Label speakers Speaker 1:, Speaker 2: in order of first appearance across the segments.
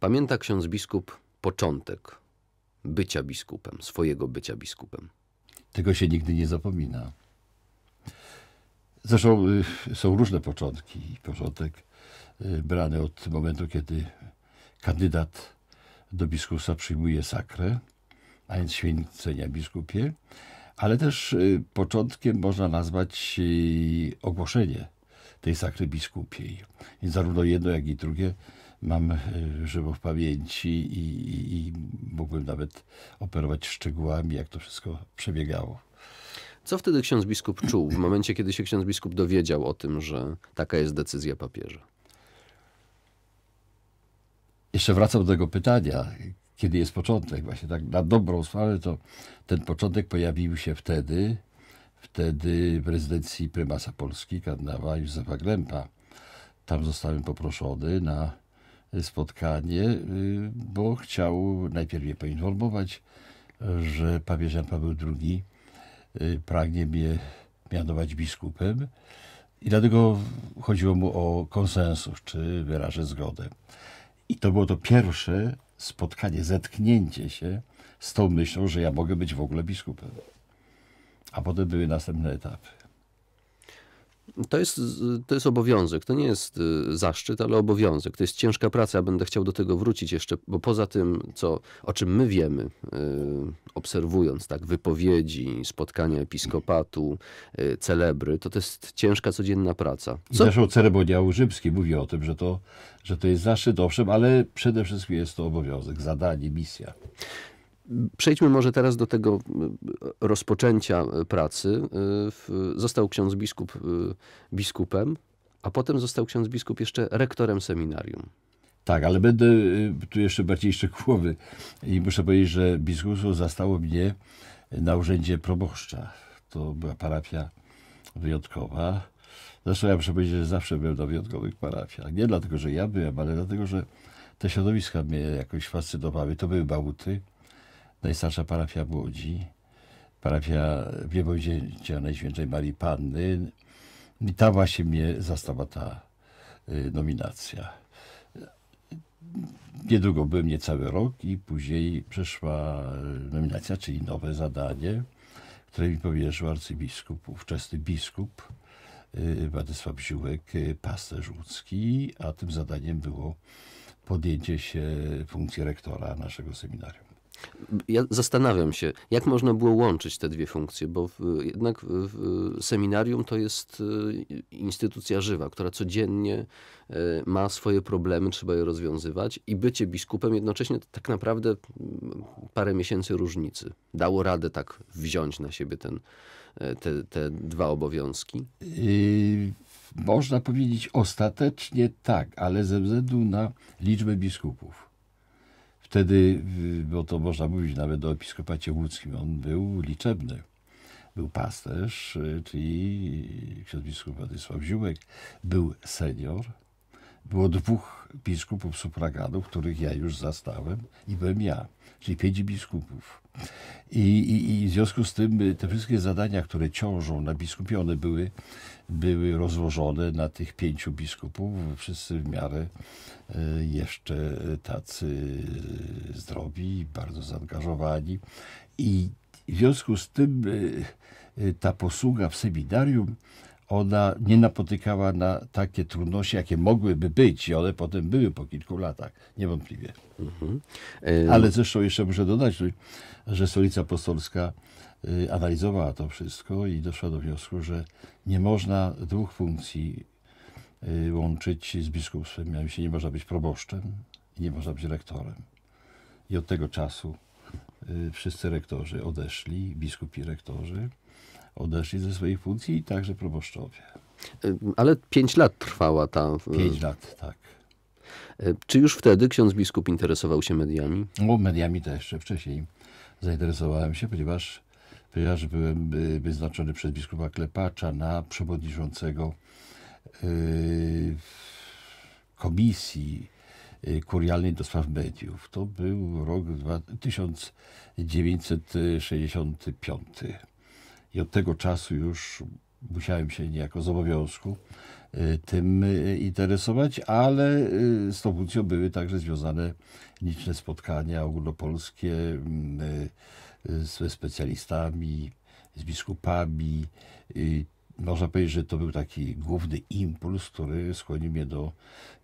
Speaker 1: Pamięta ksiądz biskup początek bycia biskupem, swojego bycia biskupem.
Speaker 2: Tego się nigdy nie zapomina. Zresztą y, są różne początki początek y, brany od momentu, kiedy kandydat do biskupa przyjmuje sakrę, a więc święcenia biskupie, ale też y, początkiem można nazwać ogłoszenie tej sakry biskupiej. Więc zarówno jedno, jak i drugie mam e, żywo
Speaker 1: w pamięci i, i, i mógłbym nawet operować szczegółami, jak to wszystko przebiegało. Co wtedy ksiądz biskup czuł w momencie, kiedy się ksiądz biskup dowiedział o tym, że taka jest decyzja papieża? Jeszcze
Speaker 2: wracam do tego pytania, kiedy jest początek. Właśnie tak na dobrą sprawę to ten początek pojawił się wtedy, wtedy w rezydencji prymasa Polski, kardynała Józefa Glempa. Tam zostałem poproszony na spotkanie, y, bo chciał najpierw mnie poinformować, że papież Jan Paweł II y, pragnie mnie mianować biskupem i dlatego chodziło mu o konsensus, czy wyrażę zgodę. I to było to pierwsze spotkanie, zetknięcie się z tą myślą, że ja mogę być w ogóle biskupem. A potem były następne etapy.
Speaker 1: To jest, to jest obowiązek, to nie jest y, zaszczyt, ale obowiązek. To jest ciężka praca. Ja będę chciał do tego wrócić jeszcze, bo poza tym, co, o czym my wiemy, y, obserwując tak wypowiedzi, spotkania episkopatu, y, celebry, to to jest ciężka codzienna praca. Co? Zresztą
Speaker 2: ceremoniał rzymski mówi o tym, że to, że to jest zaszczyt, owszem, ale przede wszystkim jest to obowiązek, zadanie, misja.
Speaker 1: Przejdźmy może teraz do tego e, rozpoczęcia e, pracy. E, został ksiądz biskup biskupem, a potem został ksiądz biskup jeszcze rektorem seminarium. Tak, ale będę
Speaker 2: tu jeszcze bardziej szczegółowy i muszę powiedzieć, że biskupstwo zastało mnie na urzędzie proboszcza. To była parafia wyjątkowa. Zresztą ja muszę powiedzieć, że zawsze byłem na wyjątkowych parafiach. Nie dlatego, że ja byłem, ale dlatego, że te środowiska mnie jakoś fascynowały. To były bałuty, Najstarsza no parafia w Łodzi, parafia Wiebodzięcia Najświętszej Marii Panny. I ta właśnie mnie zastała ta y, nominacja. Niedługo byłem niecały rok i później przeszła y, nominacja, czyli nowe zadanie, które mi powierzył arcybiskup, ówczesny biskup y, Władysław Ziółek, pasterz łódzki, a tym zadaniem było podjęcie się funkcji rektora naszego seminarium.
Speaker 1: Ja zastanawiam się, jak można było łączyć te dwie funkcje, bo w, jednak w, seminarium to jest e, instytucja żywa, która codziennie e, ma swoje problemy, trzeba je rozwiązywać i bycie biskupem jednocześnie tak naprawdę mm, parę miesięcy różnicy. Dało radę tak wziąć na siebie ten, e, te, te dwa obowiązki? Yy,
Speaker 2: można powiedzieć ostatecznie tak, ale ze względu na liczbę biskupów Wtedy, bo to można mówić nawet o episkopacie łódzkim, on był liczebny. Był pasterz, y, czyli ksiądz biskup Władysław Ziółek, był senior, było dwóch biskupów supraganów, których ja już zastałem i byłem ja, czyli pięć biskupów. I, i, I, w związku z tym y, te wszystkie zadania, które ciążą na biskupie, one były, były rozłożone na tych pięciu biskupów, wszyscy w miarę y, jeszcze tacy y, zdrowi, bardzo zaangażowani. I w związku z tym ta posługa w seminarium ona nie napotykała na takie trudności, jakie mogłyby być i one potem były po kilku latach, niewątpliwie. Mhm. E... Ale zresztą jeszcze muszę dodać, że Stolica Apostolska y, analizowała to wszystko i doszła do wniosku, że nie można dwóch funkcji y, łączyć z biskupstwem. Mianowicie nie można być proboszczem i nie można być rektorem. I od tego czasu wszyscy rektorzy odeszli, biskupi rektorzy, odeszli ze swojej funkcji i także proboszczowie.
Speaker 1: Ale pięć lat trwała ta... Y, pięć lat, tak. Y, czy już wtedy ksiądz biskup interesował się mediami? No, mediami też jeszcze wcześniej zainteresowałem się, ponieważ,
Speaker 2: ponieważ byłem y, wyznaczony przez biskupa Klepacza na przewodniczącego komisji kurialnej do spraw mediów. To był rok 1965 i od tego czasu już musiałem się niejako z obowiązku y, tym y, interesować, ale y, z tą funkcją były także związane liczne spotkania ogólnopolskie mm, ze specjalistami, z biskupami można powiedzieć, że to był taki główny impuls, który skłonił mnie do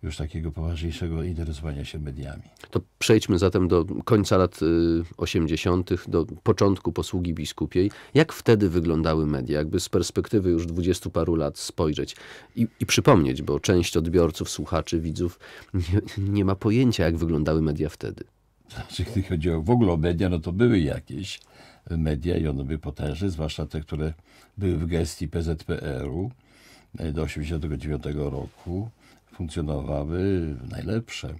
Speaker 2: już takiego poważniejszego interesowania się mediami.
Speaker 1: To przejdźmy zatem do końca lat 80., y, do początku posługi biskupiej. Jak wtedy wyglądały media? Jakby z perspektywy już dwudziestu paru lat spojrzeć i, i, przypomnieć, bo część odbiorców, słuchaczy, widzów nie, nie ma pojęcia, jak wyglądały media wtedy. Znaczy, gdy chodzi o w ogóle o media, no to były jakieś media jonowie
Speaker 2: potężne, zwłaszcza te, które były w gestii PZPR-u e, do 1989 roku, funkcjonowały najlepsze.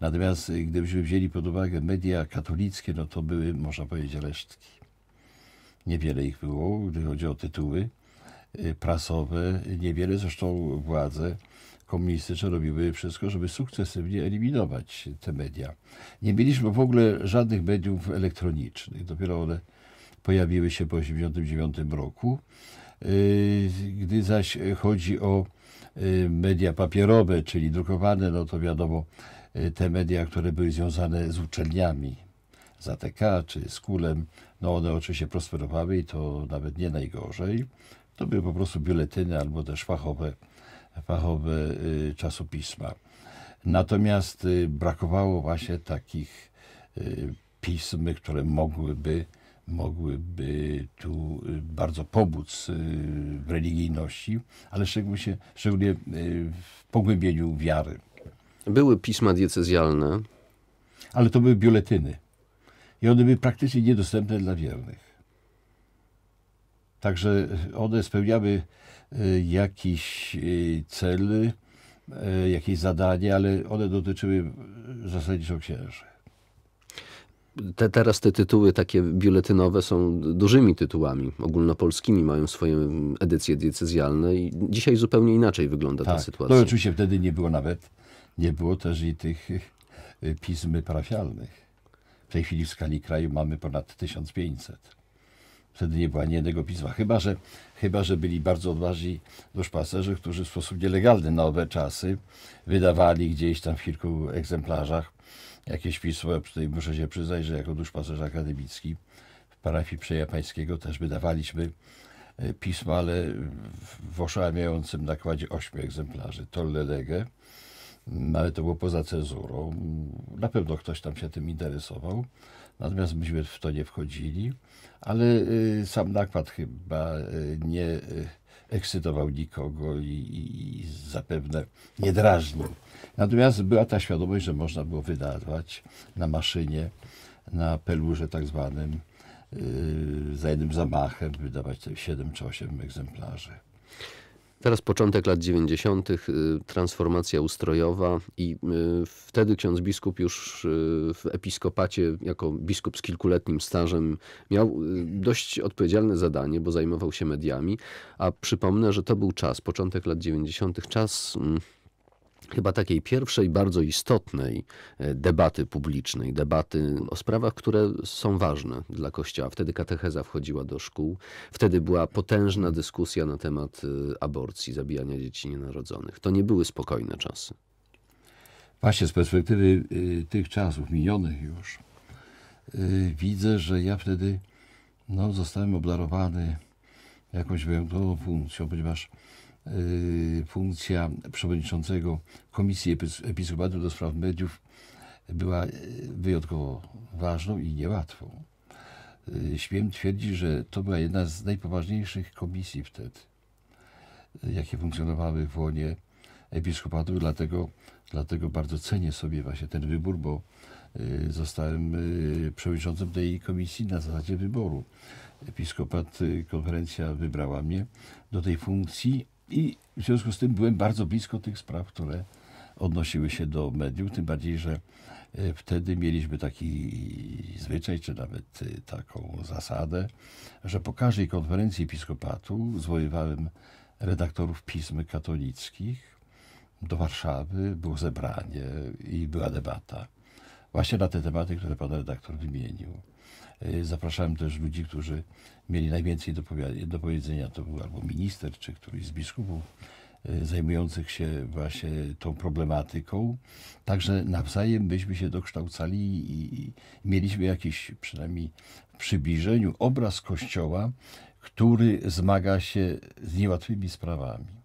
Speaker 2: Natomiast e, gdybyśmy wzięli pod uwagę media katolickie, no to były, można powiedzieć, resztki. Niewiele ich było, gdy chodzi o tytuły e, prasowe. Niewiele zresztą władze komunistyczne robiły wszystko, żeby sukcesywnie eliminować te media. Nie mieliśmy w ogóle żadnych mediów elektronicznych. Dopiero one pojawiły się po 1989 roku. Y, gdy zaś chodzi o y, media papierowe, czyli drukowane, no to wiadomo, y, te media, które były związane z uczelniami, z ATK czy z Kulem, no one oczywiście prosperowały i to nawet nie najgorzej. To były po prostu biuletyny albo też fachowe, fachowe czasopisma. Natomiast brakowało właśnie takich pism, które mogłyby mogłyby tu y, bardzo pomóc y, w religijności, ale szczególnie, szczególnie
Speaker 1: y, w pogłębieniu wiary. Były pisma diecezjalne.
Speaker 2: Ale to były biuletyny. I one były praktycznie niedostępne dla wiernych. Także one spełniały jakiś cel, jakieś zadanie, ale one dotyczyły zasadniczo
Speaker 1: księży te, teraz te tytuły takie biuletynowe są dużymi tytułami ogólnopolskimi, mają swoje edycje decyzjalne i dzisiaj zupełnie inaczej wygląda tak. ta sytuacja. No oczywiście
Speaker 2: wtedy nie było nawet, nie było też i tych y, pism parafialnych. W tej chwili w skali kraju mamy ponad 1500. Wtedy nie było ani jednego pisma. Chyba, że, chyba, że byli bardzo odważni duszpasterzy, którzy w sposób nielegalny na owe czasy wydawali gdzieś tam w kilku egzemplarzach jakieś pismo, tutaj muszę się przyznać, że jako duszpasterz akademicki w parafii przejapańskiego też wydawaliśmy e, pisma, ale w oszałamiającym nakładzie ośmiu egzemplarzy. Tolle Lege, no, ale to było poza cenzurą. Na pewno ktoś tam się tym interesował, natomiast myśmy w to nie wchodzili, ale e, sam nakład chyba e, nie ekscytował nikogo i, i, i zapewne nie drażnił. Natomiast była ta świadomość, że można było wydawać na maszynie, na pelurze tak zwanym, yy, za jednym zamachem wydawać 7 czy 8 egzemplarzy.
Speaker 1: Teraz początek lat 90., y, transformacja ustrojowa i y, wtedy ksiądz biskup już y, w episkopacie, jako biskup z kilkuletnim stażem, miał dość odpowiedzialne zadanie, bo zajmował się mediami. A przypomnę, że to był czas, początek lat 90., czas mm, chyba takiej pierwszej, bardzo istotnej e, debaty publicznej, debaty o sprawach, które są ważne dla Kościoła. Wtedy katecheza wchodziła do szkół, wtedy była potężna dyskusja na temat e, aborcji, zabijania dzieci nienarodzonych. To nie były spokojne czasy.
Speaker 2: Właśnie z perspektywy e, tych czasów, minionych już, widzę, że ja wtedy no, zostałem obdarowany jakąś wyjątkową funkcją, ponieważ Y, funkcja przewodniczącego Komisji Episkopatu do Spraw Mediów była y, wyjątkowo ważną i niełatwą. Y, Śmiem twierdzić, że to była jedna z najpoważniejszych komisji wtedy, jakie funkcjonowały w łonie episkopatu, dlatego, dlatego bardzo cenię sobie właśnie ten wybór, bo zostałem przewodniczącym tej komisji na zasadzie wyboru. Episkopat, konferencja wybrała mnie do tej funkcji i w związku z tym byłem bardzo blisko tych spraw, które odnosiły się do mediów, tym bardziej, że e, wtedy mieliśmy taki zwyczaj, czy nawet e, taką zasadę, że po każdej konferencji episkopatu zwoływałem redaktorów pism katolickich do Warszawy, było zebranie i była debata właśnie na te tematy, które pan redaktor wymienił. Y, zapraszałem też ludzi, którzy mieli najwięcej do powiedzenia. To był albo minister, czy któryś z biskupów y, zajmujących się właśnie tą problematyką. Także nawzajem byśmy się dokształcali i mieliśmy jakiś przynajmniej w przybliżeniu obraz Kościoła, który zmaga się z niełatwymi
Speaker 1: sprawami.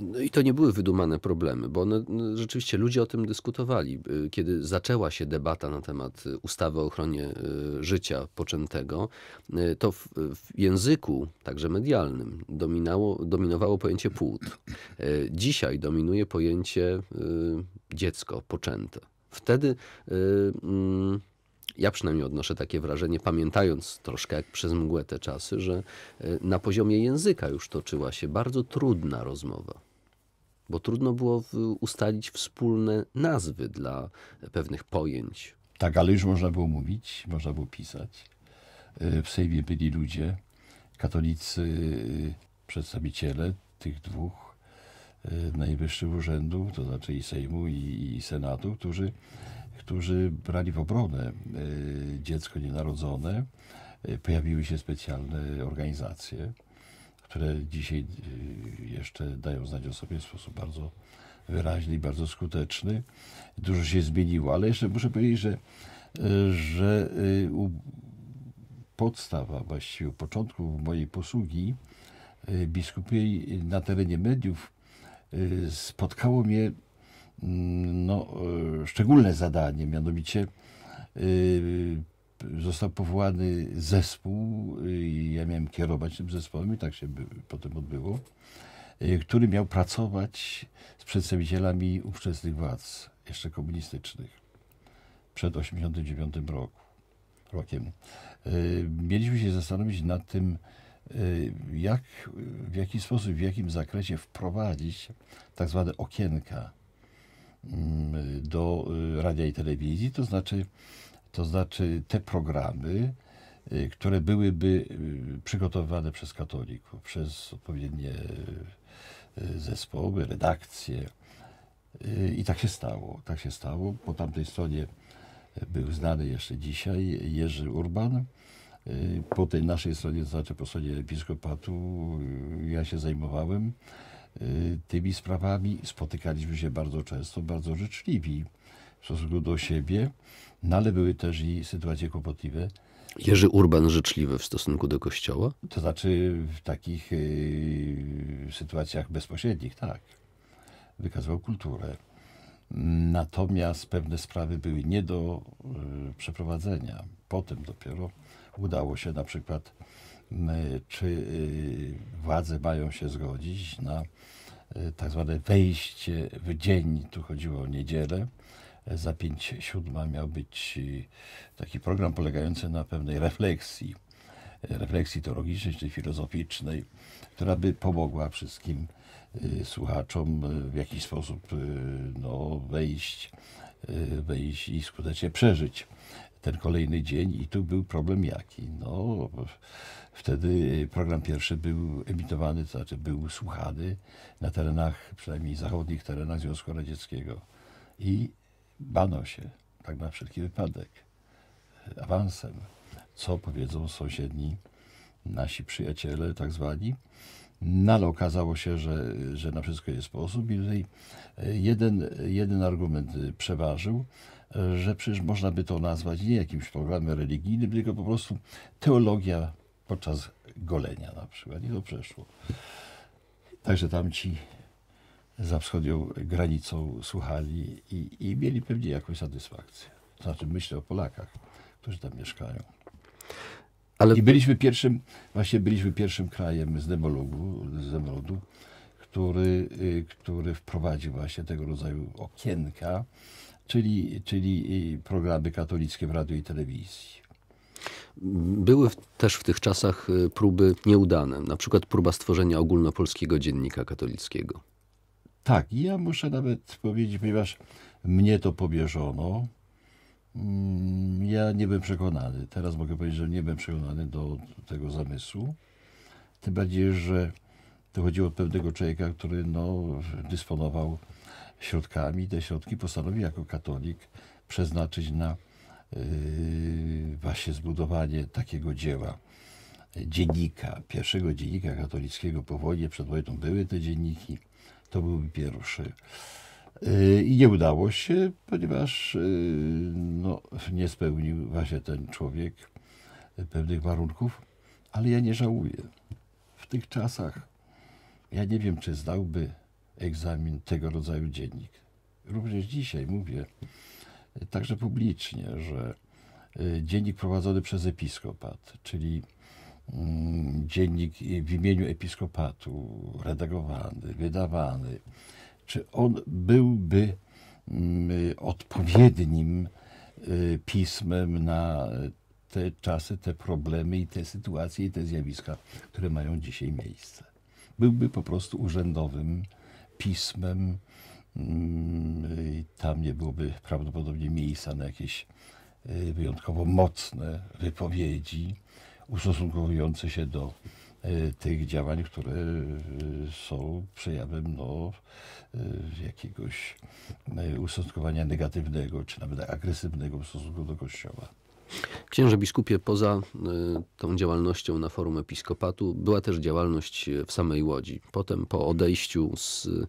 Speaker 1: No I to nie były wydumane problemy, bo one, no, rzeczywiście ludzie o tym dyskutowali. Y, kiedy zaczęła się debata na temat y, ustawy o ochronie y, życia poczętego, to w, w języku, także medialnym, dominało, dominowało pojęcie płód. Dzisiaj dominuje pojęcie dziecko poczęte. Wtedy. Mm, ja przynajmniej odnoszę takie wrażenie, pamiętając troszkę jak przez mgłę te czasy, że e, na poziomie języka już toczyła się bardzo trudna rozmowa. Bo trudno było ustalić wspólne nazwy dla pewnych pojęć.
Speaker 2: Tak, ale już można było mówić, można było pisać. E, w Sejmie byli ludzie, katolicy, e, przedstawiciele tych dwóch najwyższych urzędów, to znaczy i Sejmu, i, i Senatu, którzy którzy brali w obronę e, dziecko nienarodzone. E, pojawiły się specjalne organizacje, które dzisiaj e, jeszcze dają znać o sobie w sposób bardzo wyraźny i bardzo skuteczny. Dużo się zmieniło, ale jeszcze muszę powiedzieć, że, że u podstawa, właściwie u początku mojej posługi biskupiej na terenie mediów spotkało mnie Mm, no, e, szczególne zadanie, mianowicie e, został powołany zespół, e, ja miałem kierować tym zespołem i tak się potem odbyło, który miał pracować z przedstawicielami ówczesnych władz, jeszcze komunistycznych, przed 1989 roku, rokiem. Mieliśmy się zastanowić nad tym, jak, w jaki sposób, w jakim zakresie wprowadzić tak zwane okienka Mm, do y, radia i telewizji, to znaczy, to znaczy te programy, y, które byłyby y, przygotowywane przez katolików, przez odpowiednie zespoły, redakcje. I tak się stało. Tak się stało. Po tamtej stronie był znany jeszcze dzisiaj Jerzy Urban. Po tej naszej stronie, to znaczy po stronie episkopatu, ja się zajmowałem Y, tymi sprawami. Spotykaliśmy się bardzo często, bardzo życzliwi w stosunku do siebie, no ale były też i sytuacje kłopotliwe.
Speaker 1: Jerzy Urban życzliwy w stosunku do Kościoła? To
Speaker 2: znaczy w takich y, sytuacjach bezpośrednich, tak. Wykazywał kulturę. Natomiast pewne sprawy były nie do y, przeprowadzenia. Potem dopiero udało się na przykład czy y, władze mają się zgodzić na y, tak zwane wejście w dzień, tu chodziło o niedzielę. Za 5-7 miał być y, taki program polegający na pewnej refleksji, refleksji teologicznej czy filozoficznej, która by pomogła wszystkim słuchaczom w jakiś sposób no, wejść, wejść i skutecznie przeżyć ten kolejny dzień i tu był problem jaki? No, wtedy program pierwszy był emitowany, to znaczy był słuchany na terenach, przynajmniej zachodnich terenach Związku Radzieckiego i bano się, tak na wszelki wypadek, awansem, co powiedzą sąsiedni nasi przyjaciele tak zwani, no ale okazało się, że, że na wszystko jest sposób i tutaj e, jeden, jeden argument e, przeważył, że przecież można by to nazwać nie jakimś programem religijnym, tylko po prostu teologia podczas golenia na przykład. I to przeszło. Także tamci za wschodnią granicą słuchali i, i mieli pewnie jakąś satysfakcję. To znaczy myślę o Polakach, którzy tam mieszkają. Ale... I byliśmy pierwszym, właśnie byliśmy pierwszym krajem z demologu, z demolodu, który, y, który wprowadził właśnie tego rodzaju okienka, czyli, czyli y, programy katolickie w radio i telewizji.
Speaker 1: Były też w tych czasach y, próby nieudane, na przykład próba stworzenia ogólnopolskiego dziennika katolickiego.
Speaker 2: Tak, ja muszę nawet powiedzieć, ponieważ mnie to powierzono, Mm, ja nie byłem przekonany. Teraz mogę powiedzieć, że nie byłem przekonany do tego zamysłu. Tym bardziej, że to chodziło o pewnego człowieka, który no, dysponował środkami. Te środki postanowił jako katolik przeznaczyć na yy, właśnie zbudowanie takiego dzieła dziennika, pierwszego dziennika katolickiego po wojnie, przed wojną były te dzienniki, to byłby pierwszy. Y, I nie udało się, ponieważ y, no, nie spełnił właśnie ten człowiek pewnych warunków, ale ja nie żałuję. W tych czasach ja nie wiem, czy zdałby egzamin tego rodzaju dziennik. Również dzisiaj mówię, także publicznie, że y, dziennik prowadzony przez episkopat, czyli mm, dziennik w imieniu episkopatu, redagowany, wydawany, czy on byłby mm, odpowiednim y, pismem na te czasy, te problemy i te sytuacje i te zjawiska, które mają dzisiaj miejsce. Byłby po prostu urzędowym pismem. Mm, tam nie byłoby prawdopodobnie miejsca na jakieś y, wyjątkowo mocne wypowiedzi ustosunkowujące się do Y, tych działań, które y, są przejawem no, y, jakiegoś ustosunkowania negatywnego czy nawet agresywnego w stosunku do Kościoła.
Speaker 1: Księże biskupie, poza y, tą działalnością na forum episkopatu była też działalność y, w samej Łodzi. Potem po odejściu z y,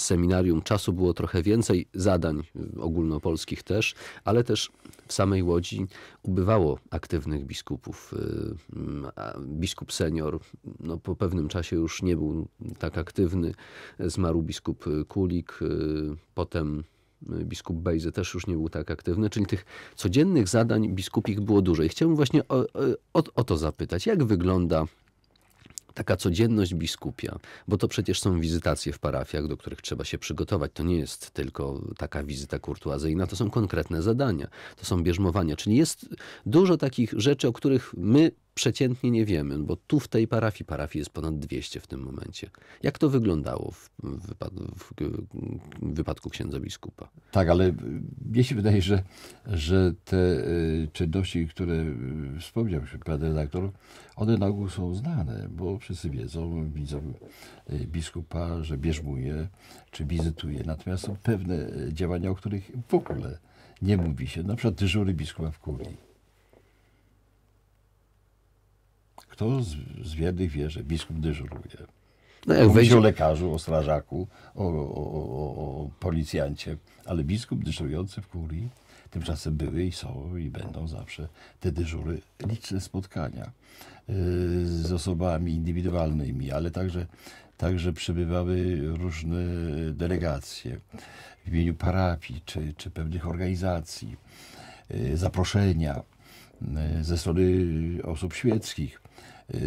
Speaker 1: seminarium czasu było trochę więcej, zadań ogólnopolskich też, ale też w samej Łodzi ubywało aktywnych biskupów. Mm, biskup senior no, po pewnym czasie już nie był tak aktywny. Zmarł biskup Kulik, potem biskup Bejzy też już nie był tak aktywny, czyli tych codziennych zadań biskupich było dużo. I chciałbym właśnie o, o, o to zapytać, jak wygląda taka codzienność biskupia, bo to przecież są wizytacje w parafiach, do których trzeba się przygotować. To nie jest tylko taka wizyta kurtuazyjna, to są konkretne zadania, to są bierzmowania, czyli jest dużo takich rzeczy, o których my przeciętnie nie wiemy, bo tu w tej parafii, parafii jest ponad 200 w tym momencie. Jak to wyglądało w, wypadku, w wypadku księdza biskupa?
Speaker 2: Tak, ale y, mnie się wydaje, że, że te y, czynności, które y, wspomniał pan redaktor, one na ogół są znane, bo wszyscy wiedzą, widzą biskupa, że bierzmuje czy wizytuje. Natomiast są pewne działania, o których w ogóle nie mówi się, na przykład dyżury biskupa w kurii Kto z, z wiernych wie, że biskup dyżuruje? No jak wejdzie... o lekarzu, o strażaku, o, o, o, o policjancie, ale biskup dyżurujący w kurii, tymczasem były i są i będą zawsze te dyżury, liczne spotkania y, z osobami indywidualnymi, ale także, także przybywały różne delegacje w imieniu parafii czy, czy pewnych organizacji, y, zaproszenia y, ze strony osób świeckich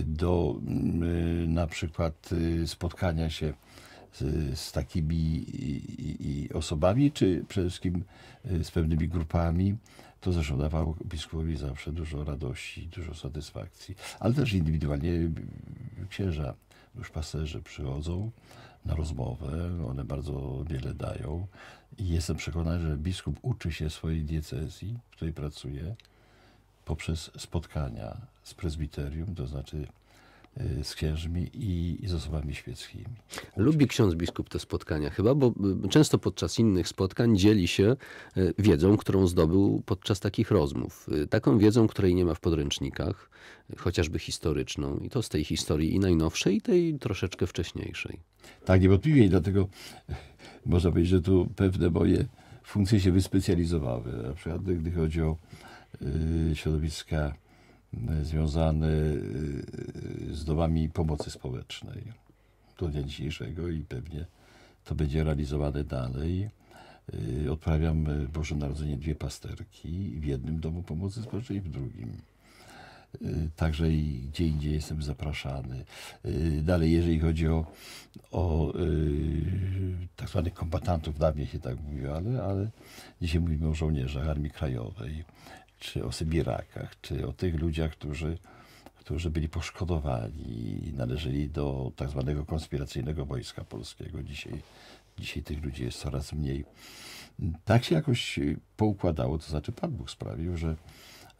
Speaker 2: do mm, y, na przykład y, spotkania się z, z takimi i, i osobami, czy przede wszystkim y, z pewnymi grupami, to zresztą dawało biskupowi zawsze dużo radości, dużo satysfakcji. Ale też indywidualnie księża, już pasterze przychodzą na rozmowę, one bardzo wiele dają. I jestem przekonany, że biskup uczy się swojej diecezji, w której pracuje, poprzez spotkania z prezbiterium, to znaczy y, z księżmi i, z osobami świeckimi.
Speaker 1: Lubi ksiądz biskup te spotkania chyba, bo y, często podczas innych spotkań dzieli się y, wiedzą, którą zdobył podczas takich rozmów. Taką wiedzą, której nie ma w podręcznikach, chociażby historyczną i to z tej historii i najnowszej, i tej troszeczkę wcześniejszej. Tak, niewątpliwie i dlatego można powiedzieć, że tu pewne moje funkcje się wyspecjalizowały.
Speaker 2: Na przykład gdy chodzi o środowiska E, związany e, e, z domami pomocy społecznej do dnia dzisiejszego i pewnie to będzie realizowane dalej. Odprawiam Boże Narodzenie dwie pasterki w jednym domu pomocy społecznej i w drugim. Także i gdzie indziej jestem zapraszany. Dalej, jeżeli chodzi o, o tak zwanych kombatantów, dawniej się tak mówiło, ale, ale dzisiaj mówimy o żołnierzach Armii Krajowej czy o Sybirakach, czy o tych ludziach, którzy, którzy byli poszkodowani i należeli do tak zwanego konspiracyjnego wojska polskiego. Dzisiaj, dzisiaj tych ludzi jest coraz mniej. Tak się jakoś poukładało, to znaczy Pan Bóg sprawił, że,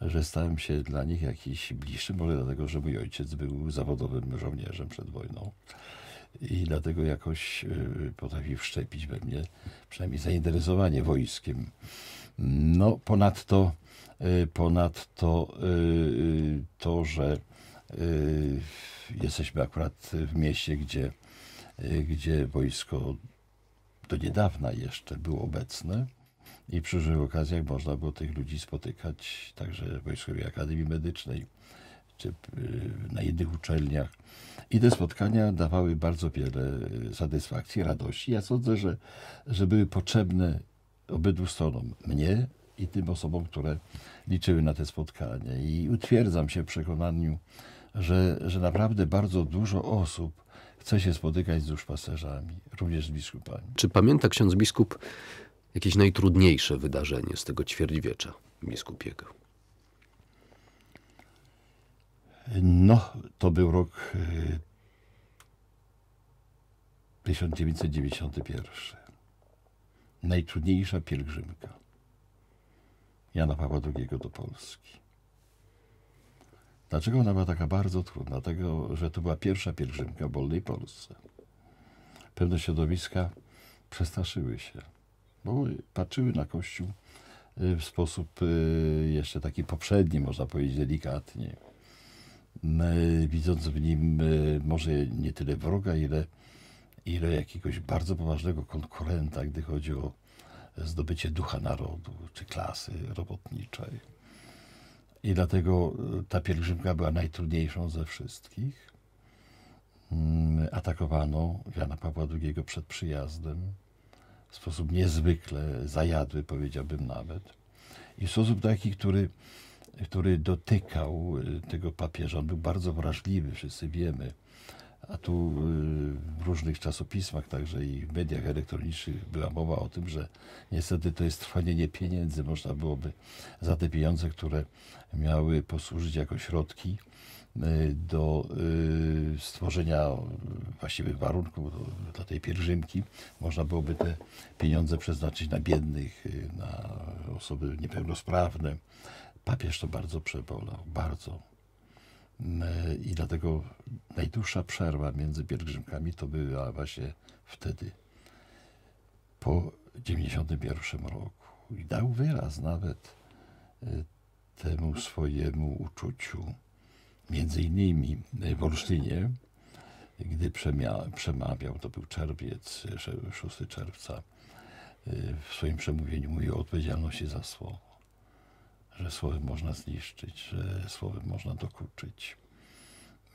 Speaker 2: że stałem się dla nich jakiś bliższy, może dlatego, że mój ojciec był zawodowym żołnierzem przed wojną i dlatego jakoś y, potrafi wszczepić we mnie przynajmniej zainteresowanie wojskiem. No, ponadto, y, ponadto y, to, że jesteśmy akurat w mieście, gdzie, gdzie wojsko do niedawna jeszcze było obecne i przy różnych okazjach można było tych ludzi spotykać, także w Wojskowej Akademii Medycznej Y, na innych uczelniach. I te spotkania dawały bardzo wiele y, satysfakcji, radości. Ja sądzę, że, że były potrzebne obydwu stronom, mnie i tym osobom, które liczyły na te spotkania. I utwierdzam się w przekonaniu, że, że naprawdę bardzo dużo osób chce się spotykać z duszpasterzami,
Speaker 1: również z biskupami. Czy pamięta ksiądz biskup jakieś najtrudniejsze wydarzenie z tego ćwierćwiecza biskupiego?
Speaker 2: No, to był rok 1991. Y, Najtrudniejsza pielgrzymka Jana Pawła II do Polski. Dlaczego ona była taka bardzo trudna? Dlatego, że to była pierwsza pielgrzymka w wolnej Polsce. Pewne środowiska przestraszyły się, bo patrzyły na Kościół y, w sposób y, jeszcze taki poprzedni, można powiedzieć delikatnie widząc w nim e, może nie tyle wroga, ile, ile jakiegoś bardzo poważnego konkurenta, gdy chodzi o zdobycie ducha narodu czy klasy robotniczej. I dlatego e, ta pielgrzymka była najtrudniejszą ze wszystkich. Mm, atakowano Jana Pawła II przed przyjazdem w sposób niezwykle zajadły, powiedziałbym nawet. I w sposób taki, który który dotykał y, tego papieża. On był bardzo wrażliwy, wszyscy wiemy. A tu y, w różnych czasopismach, także i w mediach elektronicznych była mowa o tym, że niestety to jest trwanienie pieniędzy. Można byłoby za te pieniądze, które miały posłużyć jako środki y, do stworzenia właściwych warunków dla tej pielgrzymki, można byłoby te pieniądze przeznaczyć na biednych, na osoby niepełnosprawne, Papież to bardzo przebolał, bardzo. E, I dlatego najdłuższa przerwa między pielgrzymkami to była właśnie wtedy, po 91 roku. I dał wyraz nawet e, temu swojemu uczuciu. Między innymi e, w Olsztynie, gdy przemawiał, to był czerwiec, 6 czerwca, w swoim przemówieniu mówił o odpowiedzialności za słowo że słowem można zniszczyć, że słowem można dokuczyć.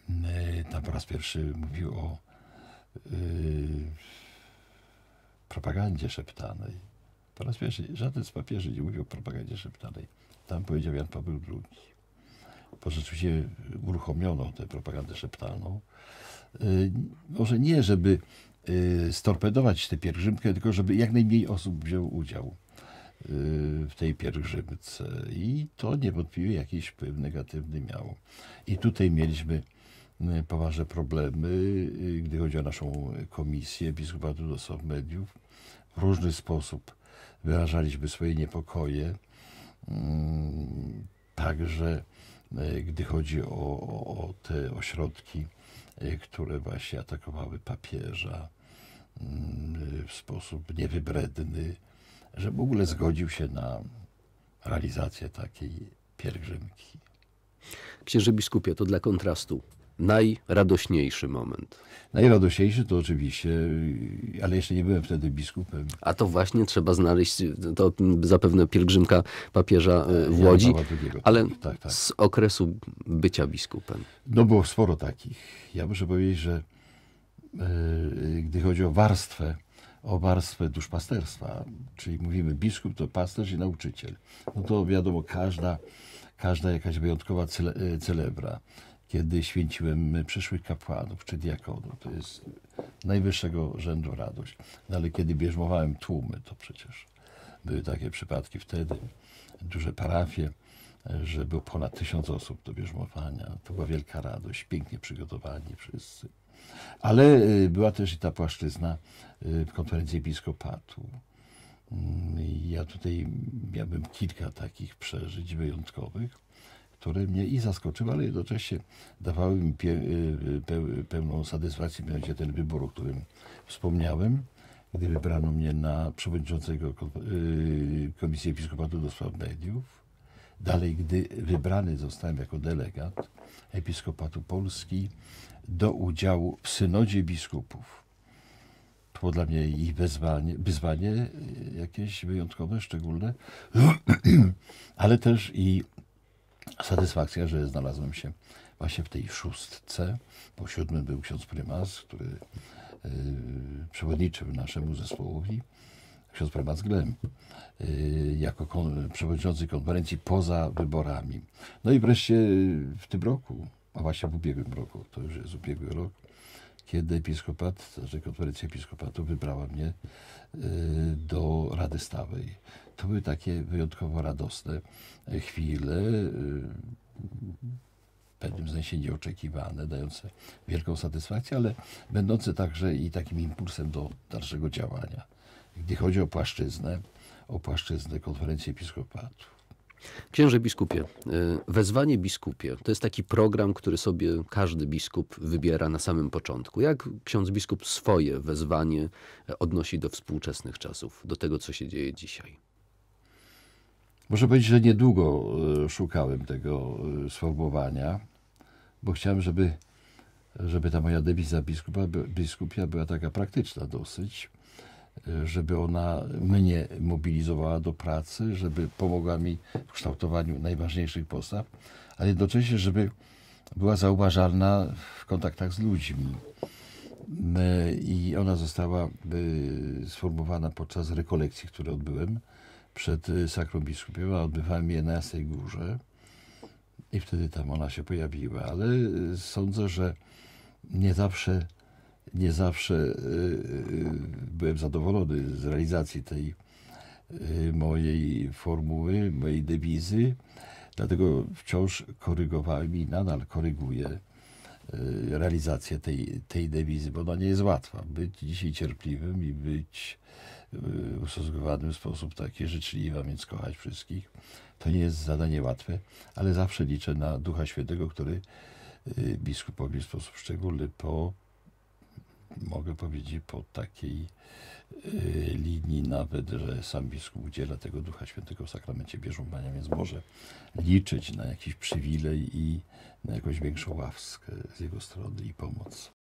Speaker 2: Y, tam po raz pierwszy mówił o yy, propagandzie szeptanej. Po raz pierwszy żaden z papieży nie mówił o propagandzie szeptanej. Tam powiedział Jan Paweł II. Bo rzeczywiście uruchomiono tę propagandę szeptaną. Yy, może nie, żeby yy, storpedować tę pielgrzymkę, tylko żeby jak najmniej osób wziął udział w tej pielgrzymce i to niewątpliwie jakiś wpływ negatywny miało. I tutaj mieliśmy e, poważne problemy, e, gdy chodzi o naszą komisję Biskupatu do Spraw Mediów. W różny sposób wyrażaliśmy swoje niepokoje, mm, także e, gdy chodzi o, o te ośrodki, które właśnie atakowały papieża mm, w sposób niewybredny, że w ogóle zgodził się na
Speaker 1: realizację takiej pielgrzymki. Księże biskupie, to dla kontrastu najradośniejszy moment. Najradośniejszy to oczywiście, ale jeszcze nie byłem wtedy biskupem. A to właśnie trzeba znaleźć, to zapewne pielgrzymka papieża e, w Łodzi, tak, ale tak, tak. z okresu bycia biskupem.
Speaker 2: No było sporo takich. Ja muszę powiedzieć, że e, gdy chodzi o warstwę o warstwę duszpasterstwa, czyli mówimy biskup to pasterz i nauczyciel. No to wiadomo, każda, każda jakaś wyjątkowa cele, e, celebra, kiedy święciłem y, przyszłych kapłanów czy diakonów, to jest najwyższego rzędu radość. No ale kiedy bierzmowałem tłumy, to przecież były takie przypadki wtedy, duże parafie, że było ponad tysiąc osób do bierzmowania. To była wielka radość, pięknie przygotowani wszyscy. Ale y, była też i ta płaszczyzna y, konferencji episkopatu. Mm, ja tutaj miałbym kilka takich przeżyć wyjątkowych, które mnie i zaskoczyły, ale jednocześnie dawały mi y, pełną satysfakcję mianowicie ten wybór, o którym wspomniałem, gdy wybrano mnie na przewodniczącego Komisji Episkopatu do Spraw Mediów Dalej, gdy wybrany zostałem jako delegat Episkopatu Polski do udziału w synodzie biskupów, to było dla mnie ich wezwanie, wyzwanie y, jakieś wyjątkowe, szczególne, ale też i satysfakcja, że znalazłem się właśnie w tej szóstce. Po siódmym był ksiądz prymas, który y, przewodniczył naszemu zespołowi ksiądz prymas Glem y, jako kon, przewodniczący konferencji poza wyborami. No i wreszcie y, w tym roku, a właśnie w ubiegłym roku, to już jest ubiegły rok, kiedy episkopat, znaczy konferencja episkopatu wybrała mnie y, do Rady Stałej. To były takie wyjątkowo radosne chwile, w pewnym sensie nieoczekiwane, dające wielką satysfakcję, ale będące także i takim impulsem do dalszego działania gdy chodzi o płaszczyznę, o płaszczyznę konferencji
Speaker 1: episkopatów. Księże biskupie, y, wezwanie biskupie to jest taki program, który sobie każdy biskup wybiera na samym początku. Jak ksiądz biskup swoje wezwanie e, odnosi do współczesnych czasów, do tego, co się dzieje dzisiaj? Muszę powiedzieć, że niedługo e, szukałem tego e, sformułowania,
Speaker 2: bo chciałem, żeby, żeby ta moja dewiza biskupa, biskupia była taka praktyczna dosyć żeby ona mnie mobilizowała do pracy, żeby pomogła mi w kształtowaniu najważniejszych postaw, ale jednocześnie, żeby była zauważalna w kontaktach z ludźmi. E, I ona została e, sformułowana podczas rekolekcji, które odbyłem przed e, Sakrą Biskupiem, a odbywałem je na Jasnej Górze. I wtedy tam ona się pojawiła, ale sądzę, że nie zawsze nie zawsze y, y, y, byłem zadowolony z realizacji tej mojej formuły, mojej dewizy. Dlatego wciąż korygowałem i nadal koryguję realizację tej, tej dewizy, bo ona nie jest łatwa. Być dzisiaj cierpliwym i być ustosunkowanym w sposób taki życzliwy, a więc kochać wszystkich, to nie jest zadanie łatwe, ale zawsze liczę na Ducha Świętego, który biskupowi w sposób szczególny po mogę powiedzieć, po takiej y, linii nawet, że sam biskup udziela tego Ducha Świętego w sakramencie bierzmowania, więc może liczyć na jakiś przywilej i na jakąś większą łaskę z jego strony i pomoc.